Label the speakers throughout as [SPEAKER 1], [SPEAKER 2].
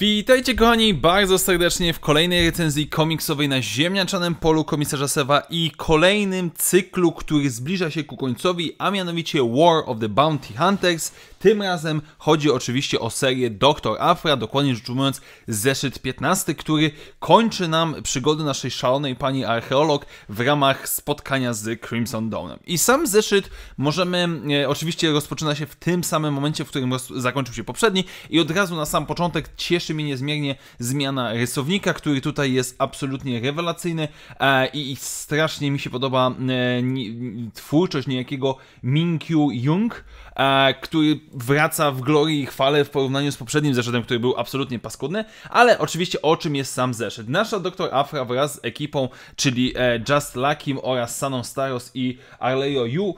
[SPEAKER 1] Witajcie kochani bardzo serdecznie w kolejnej recenzji komiksowej na ziemniaczanym polu komisarza Sewa i kolejnym cyklu, który zbliża się ku końcowi, a mianowicie War of the Bounty Hunters. Tym razem chodzi oczywiście o serię Doktor Afra, dokładnie rzecz ujmując zeszyt 15, który kończy nam przygody naszej szalonej pani archeolog w ramach spotkania z Crimson Dawnem. I sam zeszyt możemy, e, oczywiście rozpoczyna się w tym samym momencie, w którym zakończył się poprzedni i od razu na sam początek cieszę mi niezmiernie zmiana rysownika, który tutaj jest absolutnie rewelacyjny e, i, strasznie mi się podoba e, twórczość niejakiego Minkyu Jung, e, który wraca w glorii i chwale w porównaniu z poprzednim zeszytem, który był absolutnie paskudny, ale oczywiście o czym jest sam zeszyt. Nasza doktor Afra wraz z ekipą, czyli Just Luckim oraz Saną Staros i Arlejo Yu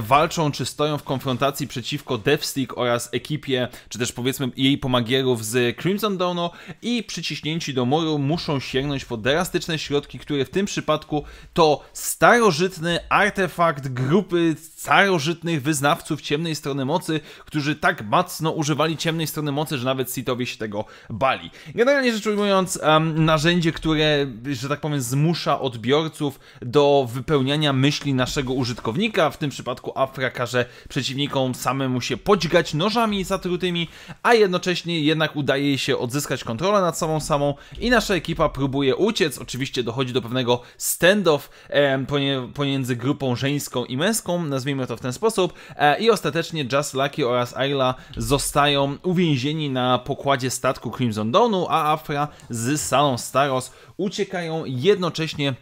[SPEAKER 1] walczą czy stoją w konfrontacji przeciwko Devstick oraz ekipie, czy też powiedzmy jej pomagierów z Crimson Sundownu i przyciśnięci do muru muszą sięgnąć po drastyczne środki, które w tym przypadku to starożytny artefakt grupy starożytnych wyznawców ciemnej strony mocy, którzy tak mocno używali ciemnej strony mocy, że nawet Sithowie się tego bali. Generalnie rzecz ujmując, narzędzie, które, że tak powiem, zmusza odbiorców do wypełniania myśli naszego użytkownika, w tym przypadku Afra każe przeciwnikom samemu się podźgać nożami zatrutymi, a jednocześnie jednak udaje się odzyskać kontrolę nad samą samą i nasza ekipa próbuje uciec. Oczywiście dochodzi do pewnego standoff e, pomiędzy grupą żeńską i męską, nazwijmy to w ten sposób, e, i ostatecznie Just Lucky oraz Ayla zostają uwięzieni na pokładzie statku Crimson Dawnu, a Afra z Salą Staros uciekają jednocześnie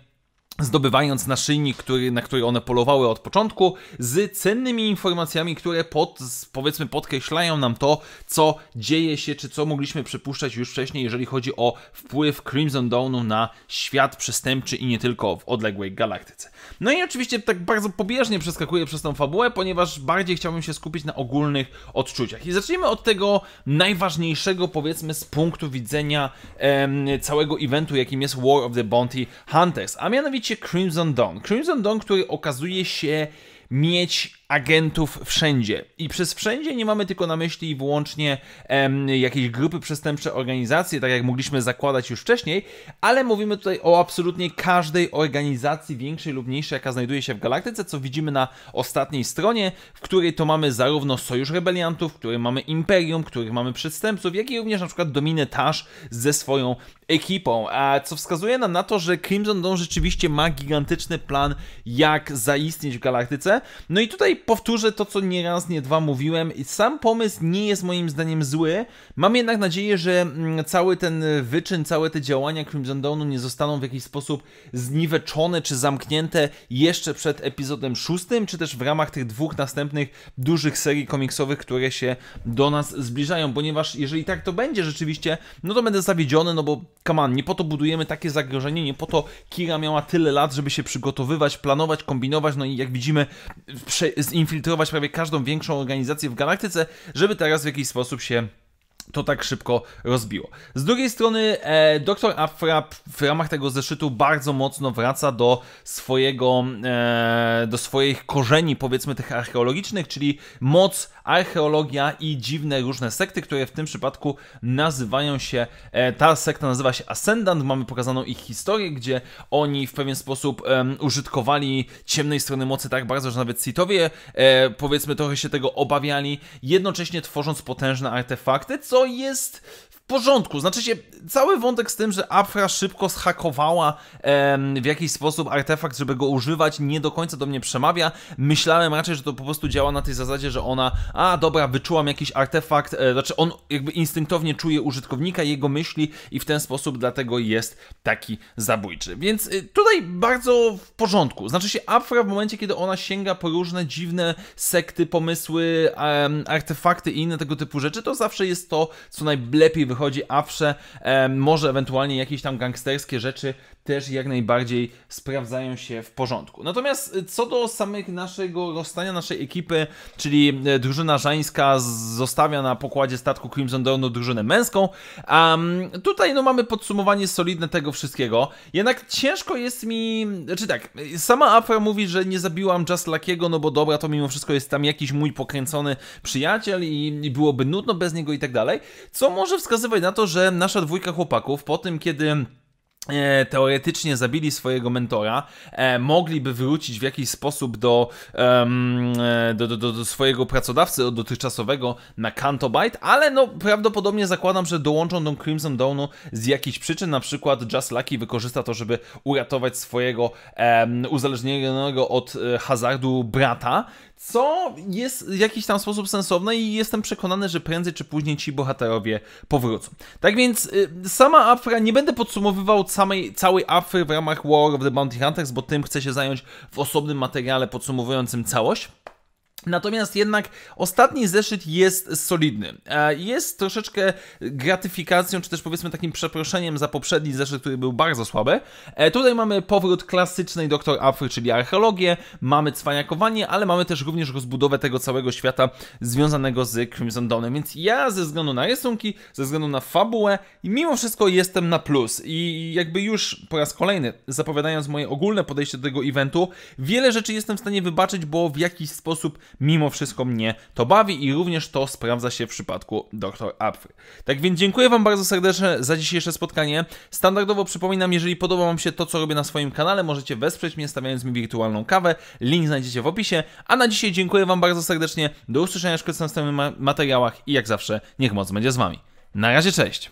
[SPEAKER 1] zdobywając naszyjnik, który, na który one polowały od początku, z cennymi informacjami, które pod, powiedzmy podkreślają nam to, co dzieje się, czy co mogliśmy przypuszczać już wcześniej, jeżeli chodzi o wpływ Crimson Dawnu na świat przestępczy i nie tylko w odległej galaktyce. No i oczywiście tak bardzo pobieżnie przeskakuję przez tą fabułę, ponieważ bardziej chciałbym się skupić na ogólnych odczuciach. I zacznijmy od tego najważniejszego, powiedzmy, z punktu widzenia em, całego eventu, jakim jest War of the Bounty Hunters, a mianowicie mianowicie Crimson Dawn. Crimson Dawn, który okazuje się mieć agentów wszędzie. I przez wszędzie nie mamy tylko na myśli wyłącznie em, jakieś grupy przestępcze, organizacje, tak jak mogliśmy zakładać już wcześniej, ale mówimy tutaj o absolutnie każdej organizacji, większej lub mniejszej, jaka znajduje się w galaktyce, co widzimy na ostatniej stronie, w której to mamy zarówno Sojusz Rebeliantów, w której mamy Imperium, w których mamy przestępców, jak i również na przykład Dominetarz ze swoją ekipą, a co wskazuje nam na to, że Crimson Dawn rzeczywiście ma gigantyczny plan, jak zaistnieć w galaktyce. No i tutaj powtórzę to, co nie raz, nie dwa mówiłem. Sam pomysł nie jest moim zdaniem zły. Mam jednak nadzieję, że mm, cały ten wyczyn, całe te działania Crimson Dawnu nie zostaną w jakiś sposób zniweczone czy zamknięte jeszcze przed epizodem szóstym, czy też w ramach tych dwóch następnych dużych serii komiksowych, które się do nas zbliżają, ponieważ jeżeli tak to będzie rzeczywiście, no to będę zawiedziony, no bo come on, nie po to budujemy takie zagrożenie, nie po to Kira miała tyle lat, żeby się przygotowywać, planować, kombinować, no i jak widzimy zinfiltrować prawie każdą większą organizację w galaktyce, żeby teraz w jakiś sposób się to tak szybko rozbiło. Z drugiej strony, e, doktor Afra w ramach tego zeszytu bardzo mocno wraca do swojego, e, do swoich korzeni, powiedzmy tych archeologicznych, czyli moc, archeologia i dziwne różne sekty, które w tym przypadku nazywają się, e, ta sekta nazywa się Ascendant, mamy pokazaną ich historię, gdzie oni w pewien sposób użytkowali ciemnej strony mocy tak bardzo, że nawet Sithowie, e, powiedzmy, trochę się tego obawiali, jednocześnie tworząc potężne artefakty, co co jest porządku. Znaczy się, cały wątek z tym, że Afra szybko zhakowała em, w jakiś sposób artefakt, żeby go używać, nie do końca do mnie przemawia. Myślałem raczej, że to po prostu działa na tej zasadzie, że ona, a dobra, wyczułam jakiś artefakt, e, znaczy on jakby instynktownie czuje użytkownika, jego myśli i w ten sposób dlatego jest taki zabójczy. Więc y, tutaj bardzo w porządku. Znaczy się, Afra w momencie, kiedy ona sięga po różne dziwne sekty, pomysły, em, artefakty i inne tego typu rzeczy, to zawsze jest to, co najlepiej wychodzi wsze, e, może ewentualnie jakieś tam gangsterskie rzeczy też jak najbardziej sprawdzają się w porządku. Natomiast y, co do samych naszego rozstania, naszej ekipy, czyli y, drużyna żańska zostawia na pokładzie statku Crimson Dawn drużynę męską, um, tutaj no mamy podsumowanie solidne tego wszystkiego, jednak ciężko jest mi, czy znaczy tak, sama Afra mówi, że nie zabiłam Just Luckiego, no bo dobra, to mimo wszystko jest tam jakiś mój pokręcony przyjaciel i, i byłoby nudno bez niego i tak dalej, co może wskazywać na to, że nasza dwójka chłopaków po tym, kiedy E, teoretycznie zabili swojego mentora, e, mogliby wrócić w jakiś sposób do, e, do, do, do swojego pracodawcy dotychczasowego na Cantobite, ale no prawdopodobnie zakładam, że dołączą do Crimson Dawnu z jakichś przyczyn, na przykład Just Lucky wykorzysta to, żeby uratować swojego uzależnionego od hazardu brata, co jest w jakiś tam sposób sensowne i jestem przekonany, że prędzej czy później ci bohaterowie powrócą. Tak więc y, sama Afra, nie będę podsumowywał samej, całej afry w ramach War of the Bounty Hunters, bo tym chcę się zająć w osobnym materiale podsumowującym całość. Natomiast jednak ostatni zeszyt jest solidny. E, jest troszeczkę gratyfikacją, czy też powiedzmy takim przeproszeniem za poprzedni zeszyt, który był bardzo słaby. E, tutaj mamy powrót klasycznej Doktor Afry, czyli archeologię, mamy cwaniakowanie, ale mamy też również rozbudowę tego całego świata związanego z Crimson Dawnem. Więc ja ze względu na rysunki, ze względu na fabułę, mimo wszystko jestem na plus. I jakby już po raz kolejny, zapowiadając moje ogólne podejście do tego eventu, wiele rzeczy jestem w stanie wybaczyć, bo w jakiś sposób mimo wszystko mnie to bawi i również to sprawdza się w przypadku Dr. Apfry. Tak więc dziękuję Wam bardzo serdecznie za dzisiejsze spotkanie. Standardowo przypominam, jeżeli podoba Wam się to, co robię na swoim kanale, możecie wesprzeć mnie stawiając mi wirtualną kawę. Link znajdziecie w opisie. A na dzisiaj dziękuję Wam bardzo serdecznie. Do usłyszenia w następnych materiałach i jak zawsze niech moc będzie z Wami. Na razie, cześć!